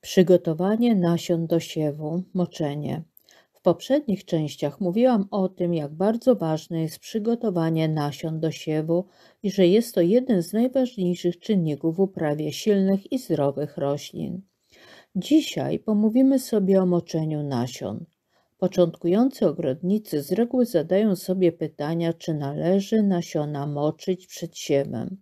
Przygotowanie nasion do siewu, moczenie. W poprzednich częściach mówiłam o tym, jak bardzo ważne jest przygotowanie nasion do siewu i że jest to jeden z najważniejszych czynników w uprawie silnych i zdrowych roślin. Dzisiaj pomówimy sobie o moczeniu nasion. Początkujący ogrodnicy z reguły zadają sobie pytania, czy należy nasiona moczyć przed siewem.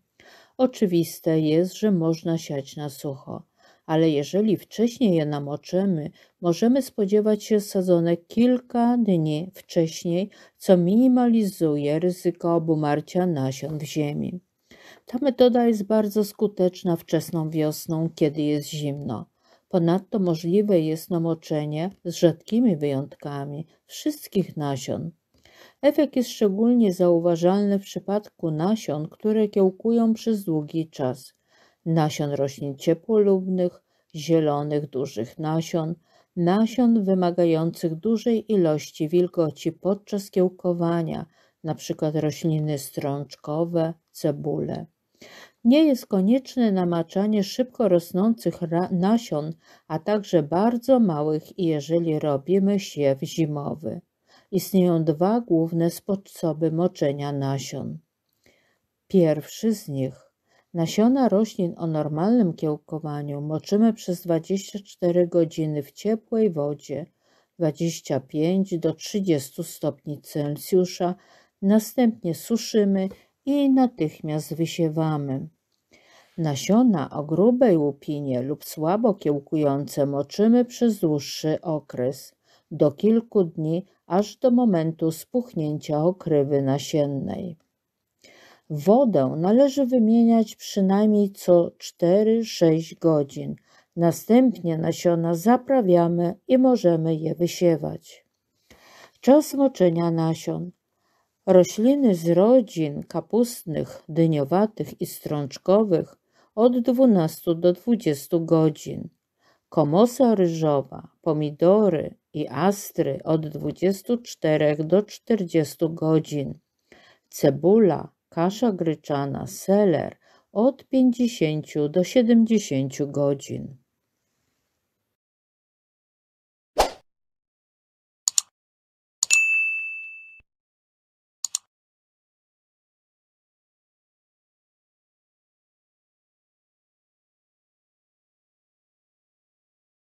Oczywiste jest, że można siać na sucho ale jeżeli wcześniej je namoczymy, możemy spodziewać się sadzonek kilka dni wcześniej, co minimalizuje ryzyko obumarcia nasion w ziemi. Ta metoda jest bardzo skuteczna wczesną wiosną, kiedy jest zimno. Ponadto możliwe jest namoczenie z rzadkimi wyjątkami wszystkich nasion. Efekt jest szczególnie zauważalny w przypadku nasion, które kiełkują przez długi czas nasion roślin ciepłolubnych, zielonych dużych nasion, nasion wymagających dużej ilości wilgoci podczas kiełkowania, np. rośliny strączkowe, cebule. Nie jest konieczne namaczanie szybko rosnących nasion, a także bardzo małych, jeżeli robimy siew zimowy. Istnieją dwa główne sposoby moczenia nasion. Pierwszy z nich Nasiona roślin o normalnym kiełkowaniu moczymy przez 24 godziny w ciepłej wodzie 25 do 30 stopni Celsjusza, następnie suszymy i natychmiast wysiewamy. Nasiona o grubej łupinie lub słabo kiełkujące moczymy przez dłuższy okres, do kilku dni, aż do momentu spuchnięcia okrywy nasiennej. Wodę należy wymieniać przynajmniej co 4-6 godzin. Następnie nasiona zaprawiamy i możemy je wysiewać. Czas moczenia nasion. Rośliny z rodzin kapustnych, dyniowatych i strączkowych od 12 do 20 godzin. Komosa ryżowa, pomidory i astry od 24 do 40 godzin. Cebula, kasza gryczana, seler od 50 do 70 godzin.